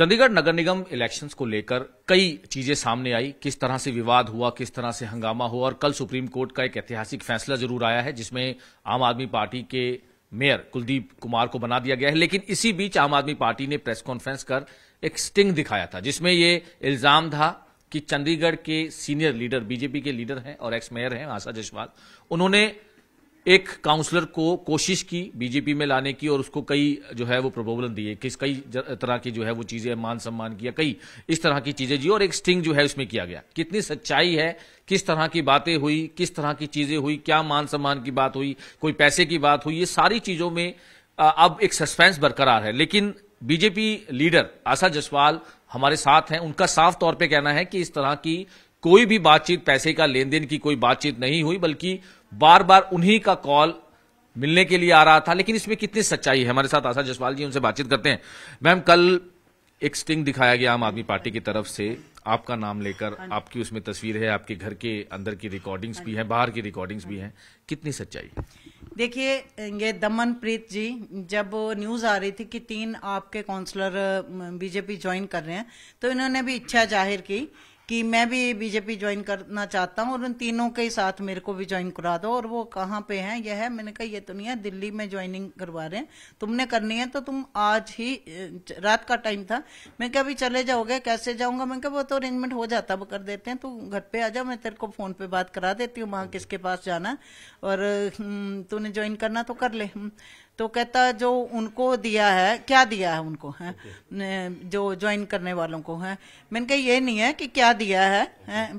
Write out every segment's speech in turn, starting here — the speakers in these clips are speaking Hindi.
चंडीगढ़ नगर निगम इलेक्शंस को लेकर कई चीजें सामने आई किस तरह से विवाद हुआ किस तरह से हंगामा हुआ और कल सुप्रीम कोर्ट का एक ऐतिहासिक फैसला जरूर आया है जिसमें आम आदमी पार्टी के मेयर कुलदीप कुमार को बना दिया गया है लेकिन इसी बीच आम आदमी पार्टी ने प्रेस कॉन्फ्रेंस कर एक स्टिंग दिखाया था जिसमें ये इल्जाम था कि चंडीगढ़ के सीनियर लीडर बीजेपी के लीडर हैं और एक्स मेयर हैं आशा जायसवाल उन्होंने एक काउंसलर को कोशिश की बीजेपी में लाने की और उसको कई जो है वो प्रपोजल दिए किस कई तरह की जो है वो चीजें मान सम्मान किया कई इस तरह की चीजें जी और एक स्टिंग जो है उसमें किया गया कितनी सच्चाई है किस तरह की बातें हुई किस तरह की चीजें हुई क्या मान सम्मान की बात हुई कोई पैसे की बात हुई ये सारी चीजों में अब एक सस्पेंस बरकरार है लेकिन बीजेपी लीडर आशा जसवाल हमारे साथ हैं उनका साफ तौर पर कहना है कि इस तरह की कोई भी बातचीत पैसे का लेन देन की कोई बातचीत नहीं हुई बल्कि बार बार उन्हीं का कॉल मिलने के लिए आ रहा था लेकिन इसमें कितनी सच्चाई है हमारे साथ आशा जसवाल जी उनसे बातचीत करते हैं मैम कल एक स्टिंग दिखाया गया आम आदमी पार्टी की तरफ से आपका नाम लेकर हाँ आपकी उसमें तस्वीर है आपके घर के अंदर की रिकॉर्डिंग्स हाँ भी हैं बाहर की रिकॉर्डिंग्स भी हैं कितनी सच्चाई देखिए ये दमनप्रीत जी जब न्यूज आ रही थी कि तीन आपके काउंसलर बीजेपी ज्वाइन कर रहे हैं तो इन्होंने भी इच्छा जाहिर की कि मैं भी बीजेपी ज्वाइन करना चाहता हूँ और उन तीनों के साथ मेरे को भी ज्वाइन करा दो और वो कहाँ पे हैं यह है मैंने कहा ये तो नहीं है दिल्ली में ज्वाइनिंग करवा रहे हैं तुमने करनी है तो तुम आज ही रात का टाइम था मैं क्या अभी चले जाओगे कैसे जाऊंगा मैं कहा वो तो अरेंजमेंट हो जाता वो कर देते हैं तू घर पे आ जाओ मैं तेरे को फोन पे बात करा देती हूँ वहां किसके पास जाना और हम्म, तूने ज्वाइन करना तो कर ले हम्म, तो कहता जो उनको दिया है क्या दिया है उनको है जो ज्वाइन करने वालों को है मैंने कहा ये नहीं है कि क्या दिया है,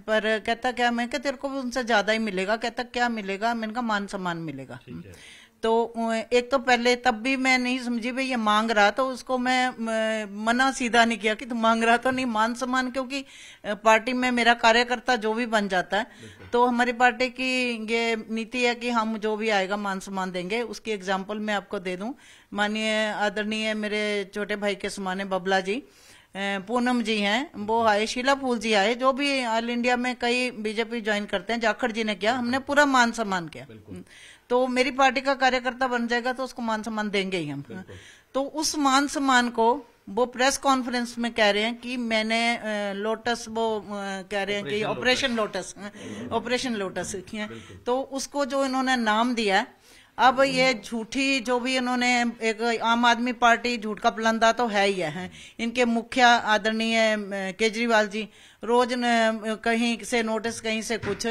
पर कहता क्या मैं तेरे को उनसे ज्यादा ही मिलेगा कहता क्या मिलेगा मैंने कहा मान सम्मान मिलेगा हम्म। तो एक तो पहले तब भी मैं नहीं समझी भाई ये मांग रहा तो उसको मैं मना सीधा नहीं किया कि तू मांग रहा तो नहीं मान सम्मान क्योंकि पार्टी में मेरा कार्यकर्ता जो भी बन जाता है तो हमारी पार्टी की ये नीति है कि हम जो भी आएगा मान सम्मान देंगे उसकी एग्जाम्पल मैं आपको दे दूं माननीय आदरणीय मेरे छोटे भाई के समान है बबला जी पूनम जी हैं वो आए शीला फूल जी आए जो भी ऑल इंडिया में कई बीजेपी ज्वाइन करते हैं जाखड़ जी ने किया हमने पूरा मान सम्मान किया तो मेरी पार्टी का कार्यकर्ता बन जाएगा तो उसको मान सम्मान देंगे ही हम तो उस मान सम्मान को वो प्रेस कॉन्फ्रेंस में कह रहे हैं कि मैंने लोटस वो कह रहे हैं कि operation lotus operation lotus, lotus तो उसको जो इन्होंने नाम दिया है अब ये झूठी जो भी इन्होंने एक आम आदमी पार्टी झूठ का पलंदा तो है ही है इनके मुखिया आदरणीय केजरीवाल जी रोज कहीं से नोटिस कहीं से कुछ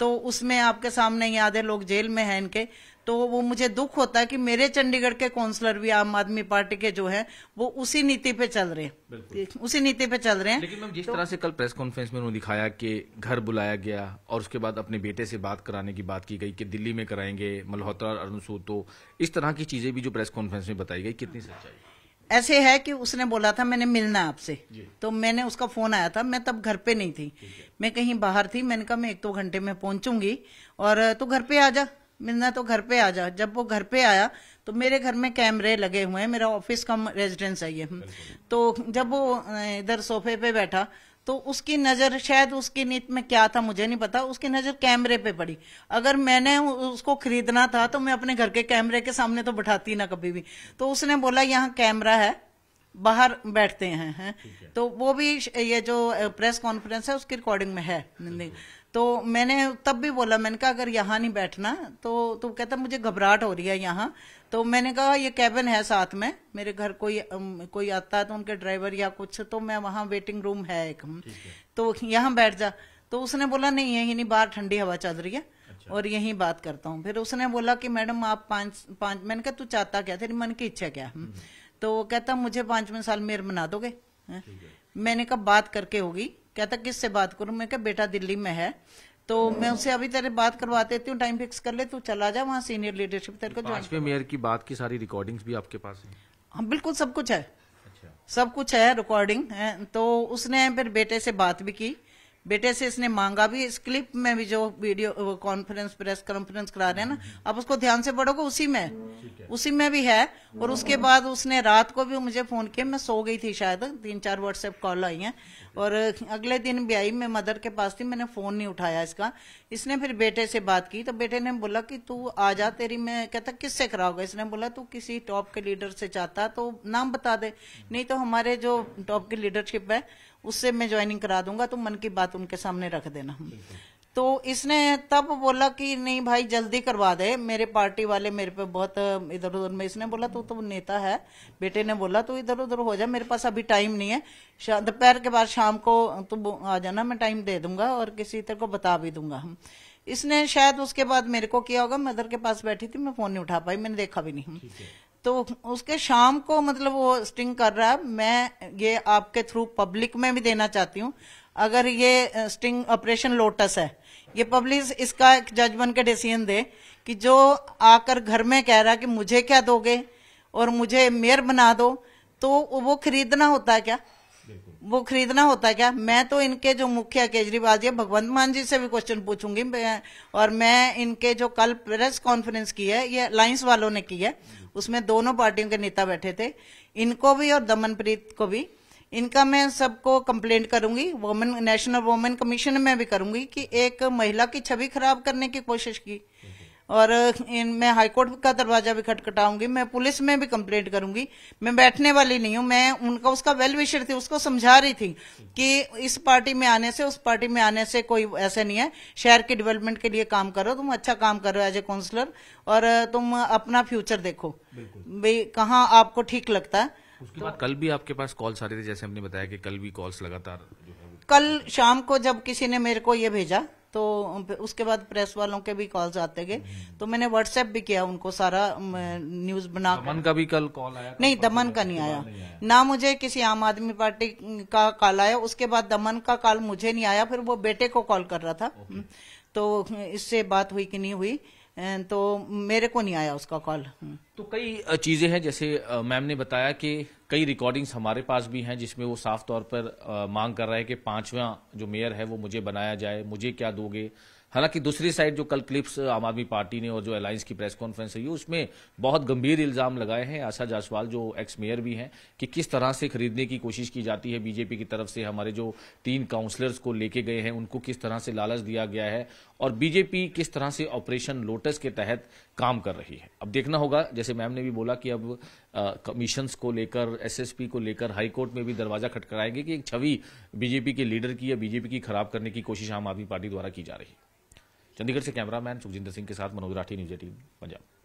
तो उसमें आपके सामने ये आधे लोग जेल में हैं इनके तो वो मुझे दुख होता है कि मेरे चंडीगढ़ के काउंसलर भी आम आदमी पार्टी के जो है वो उसी नीति पे चल रहे हैं उसी नीति पे चल रहे हैं लेकिन मैम जिस तो, तरह से कल प्रेस कॉन्फ्रेंस में उन्होंने दिखाया कि घर बुलाया गया और उसके बाद अपने बेटे से बात कराने की बात की गई कि दिल्ली में कराएंगे मल्होत्रा और अरुण सूद तो इस तरह की चीजें भी जो प्रेस कॉन्फ्रेंस में बताई गई कितनी सच्चाई ऐसे है कि उसने बोला था मैंने मिलना आपसे तो मैंने उसका फोन आया था मैं तब घर पे नहीं थी मैं कहीं बाहर थी मैंने कहा मैं एक दो तो घंटे में पहुंचूंगी और तो घर पे आ जा मिलना तो घर पे आ जा जब वो घर पे आया तो मेरे घर में कैमरे लगे हुए हैं मेरा ऑफिस का रेजिडेंस है ये हम्म। तो जब वो इधर सोफे पे बैठा तो उसकी नज़र शायद उसकी नीत में क्या था मुझे नहीं पता उसकी नज़र कैमरे पे पड़ी अगर मैंने उसको खरीदना था तो मैं अपने घर के कैमरे के सामने तो बैठाती ना कभी भी तो उसने बोला यहाँ कैमरा है बाहर बैठते हैं हैं है? तो वो भी ये जो प्रेस कॉन्फ्रेंस है उसकी रिकॉर्डिंग में है तो मैंने तब भी बोला मैंने कहा अगर यहाँ नहीं बैठना तो तो कहता मुझे घबराहट हो रही है यहाँ तो मैंने कहा ये कैबिन है साथ में मेरे घर कोई कोई आता है तो उनके ड्राइवर या कुछ तो मैं वहां वेटिंग रूम है एक तो यहाँ बैठ जा तो उसने बोला नहीं यही नहीं बाहर ठंडी हवा चल रही है अच्छा। और यही बात करता हूँ फिर उसने बोला कि मैडम आप पांच पांच मैंने कहा तू चाहता क्या तेरी मन की इच्छा क्या हम्म। तो कहता मुझे पांचवें साल मेर मना दोगे मैंने कहा बात करके होगी कहता किससे बात करूं मैं क्या बेटा दिल्ली में है तो मैं हाँ। उससे अभी तेरे बात करवा देती हूँ टाइम फिक्स कर ले तू चला जा वहाँ सीनियर लीडरशिप तेरे को जॉइन मेयर की बात की सारी रिकॉर्डिंग्स भी आपके पास है हाँ बिल्कुल सब कुछ है अच्छा। सब कुछ है रिकॉर्डिंग तो उसने फिर बेटे से बात भी की बेटे से इसने मांगा भी इस क्लिप में भी जो वीडियो कॉन्फ्रेंस प्रेस कॉन्फ्रेंस करा रहे हैं ना आप उसको ध्यान से पढ़ोगे उसी में उसी में भी है और उसके बाद उसने रात को भी मुझे फोन किया मैं सो गई थी शायद तीन चार व्हाट्सएप कॉल आई हैं और अगले दिन भी आई मैं मदर के पास थी मैंने फोन नहीं उठाया इसका इसने फिर बेटे से बात की तो बेटे ने बोला कि तू आ जा तेरी मैं कहता किससे कराओगे इसने बोला तू किसी टॉप के लीडर से चाहता तो नाम बता दे नहीं तो हमारे जो टॉप की लीडरशिप है उससे मैं ज्वाइनिंग करा दूंगा तुम तो मन की बात उनके सामने रख देना तो इसने तब बोला कि नहीं भाई जल्दी करवा दे मेरे पार्टी वाले मेरे पे बहुत इधर उधर में इसने बोला तू तो, तो नेता है बेटे ने बोला तू तो इधर उधर हो जा मेरे पास अभी टाइम नहीं है दोपहर के बाद शाम को तू आ जाना मैं टाइम दे दूंगा और किसी तरह को बता भी दूंगा हम इसने शायद उसके बाद मेरे को किया होगा मदर के पास बैठी थी मैं फोन नहीं उठा पाई मैंने देखा भी नहीं तो उसके शाम को मतलब वो स्टिंग कर रहा है मैं ये आपके थ्रू पब्लिक में भी देना चाहती हूँ अगर ये स्टिंग ऑपरेशन लोटस है ये पब्लिक इसका एक जज बन के डिसीजन दे कि जो आकर घर में कह रहा है कि मुझे क्या दोगे और मुझे मेयर बना दो तो वो खरीदना होता है क्या वो खरीदना होता है क्या मैं तो इनके जो मुख्य केजरीवाल जी भगवंत मान जी से भी क्वेश्चन पूछूंगी और मैं इनके जो कल प्रेस कॉन्फ्रेंस की है ये अलायंस वालों ने की है उसमें दोनों पार्टियों के नेता बैठे थे इनको भी और दमनप्रीत को भी इनका मैं सबको कंप्लेंट करूंगी वोमेन नेशनल वोमेन कमीशन में भी करूंगी कि एक महिला की छवि खराब करने की कोशिश की और इन मैं हाईकोर्ट का दरवाजा भी खटखटाऊंगी मैं पुलिस में भी कंप्लेंट करूंगी मैं बैठने वाली नहीं हूं मैं उनका उसका वेल विशर थी उसको समझा रही थी कि इस पार्टी में आने से उस पार्टी में आने से कोई ऐसे नहीं है शहर के डेवलपमेंट के लिए काम करो तुम अच्छा काम करो एज ए काउंसलर और तुम अपना फ्यूचर देखो भाई कहाँ आपको ठीक लगता है उसके तो, बाद कल भी आपके पास कॉल्स आ रही थी जैसे हमने बताया कि कल भी कॉल्स लगातार कल शाम को जब किसी ने मेरे को ये भेजा तो उसके बाद प्रेस वालों के भी कॉल्स आते गए तो मैंने व्हाट्सएप भी किया उनको सारा न्यूज बना दमन का भी कल कॉल आया नहीं दमन का नहीं आया ना मुझे किसी आम आदमी पार्टी का कॉल आया उसके बाद दमन का कॉल मुझे नहीं आया फिर वो बेटे को कॉल कर रहा था तो इससे बात हुई कि नहीं हुई तो मेरे को नहीं आया उसका कॉल हम्म। तो कई चीज़ें हैं जैसे मैम ने बताया कि कई रिकॉर्डिंग्स हमारे पास भी हैं जिसमें वो साफ तौर पर मांग कर रहा है कि पांचवा जो मेयर है वो मुझे बनाया जाए मुझे क्या दोगे हालांकि दूसरी साइड जो कल क्लिप्स आम आदमी पार्टी ने और जो अलायंस की प्रेस कॉन्फ्रेंस हुई उसमें बहुत गंभीर इल्जाम लगाए हैं आशा जायसवाल जो एक्स मेयर भी हैं कि किस तरह से खरीदने की कोशिश की जाती है बीजेपी की तरफ से हमारे जो तीन काउंसलर्स को लेके गए हैं उनको किस तरह से लालच दिया गया है और बीजेपी किस तरह से ऑपरेशन लोटस के तहत काम कर रही है अब देखना होगा जैसे मैम ने भी बोला कि अब कमीशन को लेकर एसएसपी को लेकर हाईकोर्ट में भी दरवाजा खटखड़ाएंगे कि एक छवि बीजेपी के लीडर की या बीजेपी की खराब करने की कोशिश आम आदमी पार्टी द्वारा की जा रही है चंडीगढ़ से कैमरामैन सुखजिंदर सिंह के साथ मनोज राठी न्यूज एटीन पंजाब